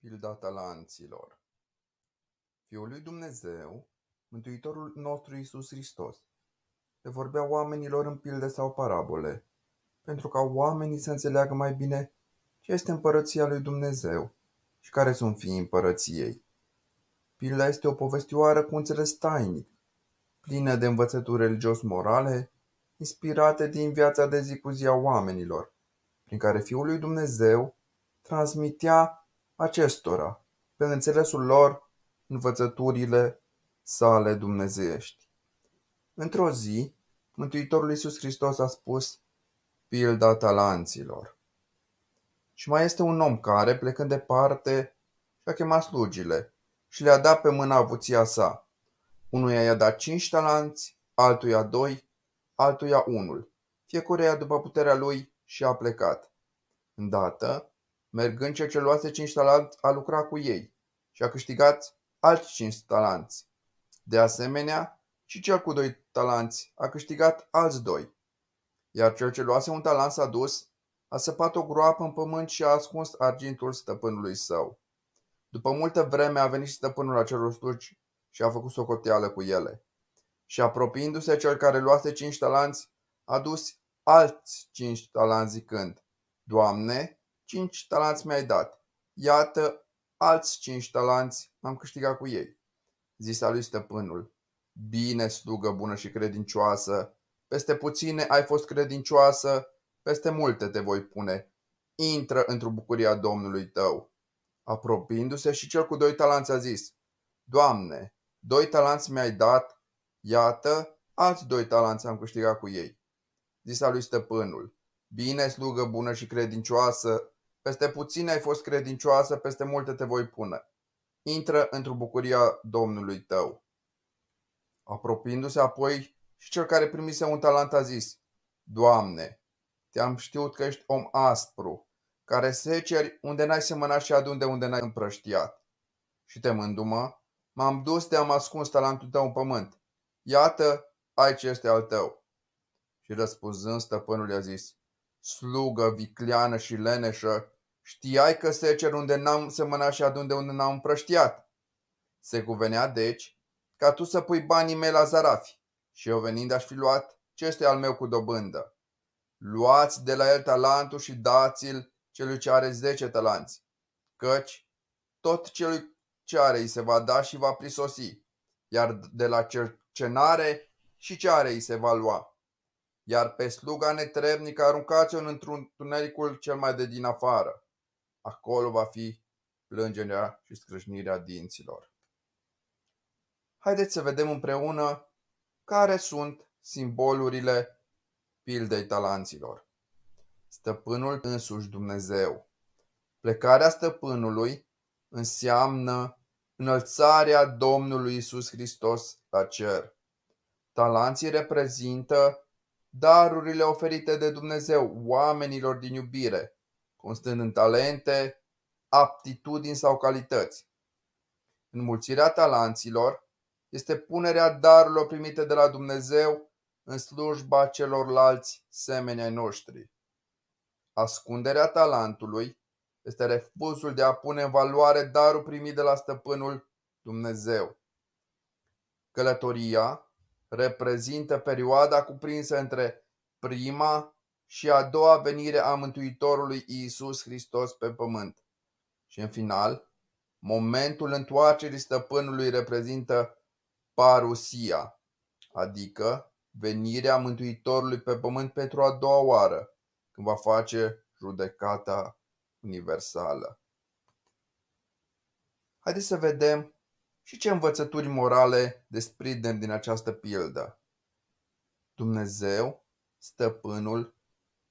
pilda talanților. Fiul lui Dumnezeu, Mântuitorul nostru Iisus Hristos, le vorbea oamenilor în pilde sau parabole, pentru ca oamenii să înțeleagă mai bine ce este împărăția lui Dumnezeu și care sunt fiii împărăției. Pilda este o povestioară cu înțeles tainic, plină de învățături religios-morale, inspirate din viața de zi cu zi a oamenilor, prin care Fiul lui Dumnezeu transmitea acestora, pe înțelesul lor, învățăturile sale dumnezeiești. Într-o zi, Mântuitorul Iisus Hristos a spus pilda talanților. Și mai este un om care, plecând departe, și-a chemat slugile și le-a dat pe mâna avuția sa. Unuia i-a dat cinci talanți, altuia doi, altuia unul, fiecare a după puterea lui și a plecat. Îndată, Mergând cel ce luase cinci talanți, a lucrat cu ei și a câștigat alți cinci talanți. De asemenea, și cel cu doi talanți a câștigat alți doi. Iar cel ce luase un talanț s-a dus, a săpat o groapă în pământ și a ascuns argintul stăpânului său. După multă vreme a venit stăpânul acelor slugi și a făcut socoteală cu ele. Și apropiindu-se cel care luase cinci talanți, a dus alți cinci talanți zicând, Doamne, 5 talanți mi-ai dat. Iată, alți 5 talanți am câștigat cu ei. Zisa lui stăpânul, bine slugă bună și credincioasă, peste puține ai fost credincioasă, peste multe te voi pune. Intră într-o bucuria Domnului tău. Apropiindu-se și cel cu doi talanți a zis, Doamne, doi talanți mi-ai dat, iată, alți doi talanți am câștigat cu ei. Zisa lui stăpânul, bine slugă bună și credincioasă, peste puțin ai fost credincioasă, peste multe te voi pune. Intră într-o bucuria Domnului tău. Apropiindu-se apoi și cel care primise un talent a zis, Doamne, te-am știut că ești om aspru, care seceri unde n-ai semănat și adun de unde n-ai împrăștiat. Și te mândumă, m-am dus, de am ascuns talentul tău în pământ. Iată, aici este al tău. Și răspunzând, stăpânul i-a zis, slugă, vicleană și leneșă, știai că se cer unde n-am semănat și adun de unde n-am împrăștiat. Se cuvenea, deci, ca tu să pui banii mei la zarafi și eu venind aș fi luat ce este al meu cu dobândă. Luați de la el talentul și dați-l celui ce are zece talanți, căci tot celui ce are îi se va da și va prisosi, iar de la cel ce n-are și ce are îi se va lua iar pe sluga netrebnică aruncați-o un întunericul cel mai de din afară. Acolo va fi plângerea și scrâșnirea dinților. Haideți să vedem împreună care sunt simbolurile pildei talanților. Stăpânul însuși Dumnezeu. Plecarea stăpânului înseamnă înălțarea Domnului Isus Hristos la cer. Talanții reprezintă darurile oferite de Dumnezeu oamenilor din iubire, constând în talente, aptitudini sau calități. Înmulțirea talanților este punerea darurilor primite de la Dumnezeu în slujba celorlalți semeni ai noștri. Ascunderea talentului este refuzul de a pune în valoare darul primit de la Stăpânul Dumnezeu. Călătoria reprezintă perioada cuprinsă între prima și a doua venire a Mântuitorului Iisus Hristos pe pământ. Și în final, momentul întoarcerii stăpânului reprezintă parusia, adică venirea Mântuitorului pe pământ pentru a doua oară, când va face judecata universală. Haideți să vedem și ce învățături morale desprindem din această pildă? Dumnezeu, stăpânul,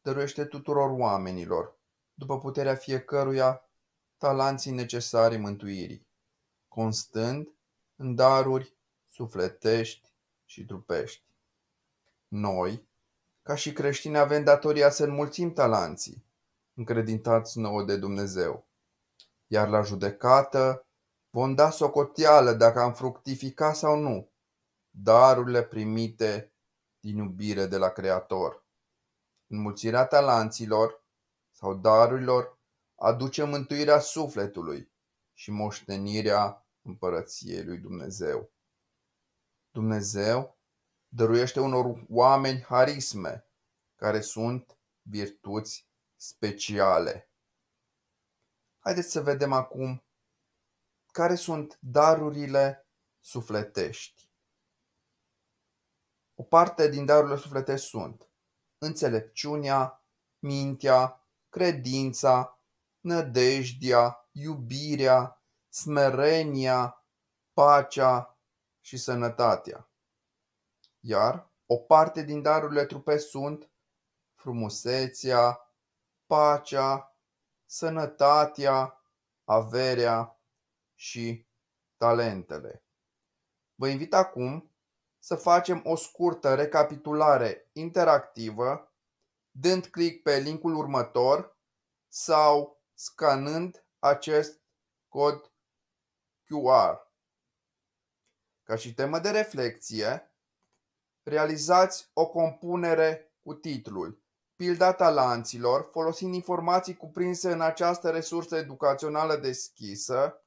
dăruiește tuturor oamenilor, după puterea fiecăruia, talanții necesari mântuirii, constând în daruri sufletești și trupești. Noi, ca și creștini, avem datoria să înmulțim talanții, încredințați nouă de Dumnezeu, iar la judecată Vom da socoteală dacă am fructificat sau nu darurile primite din iubire de la Creator. Înmulțirea talanților sau darurilor aduce mântuirea sufletului și moștenirea împărăției lui Dumnezeu. Dumnezeu dăruiește unor oameni harisme, care sunt virtuți speciale. Haideți să vedem acum care sunt darurile sufletești. O parte din darurile sufletești sunt înțelepciunea, mintea, credința, nădejdia, iubirea, smerenia, pacea și sănătatea. Iar o parte din darurile trupe sunt frumusețea, pacea, sănătatea, averea și talentele. Vă invit acum să facem o scurtă recapitulare interactivă dând click pe linkul următor sau scanând acest cod QR. Ca și temă de reflexie, realizați o compunere cu titlul Pilda talanților, folosind informații cuprinse în această resursă educațională deschisă,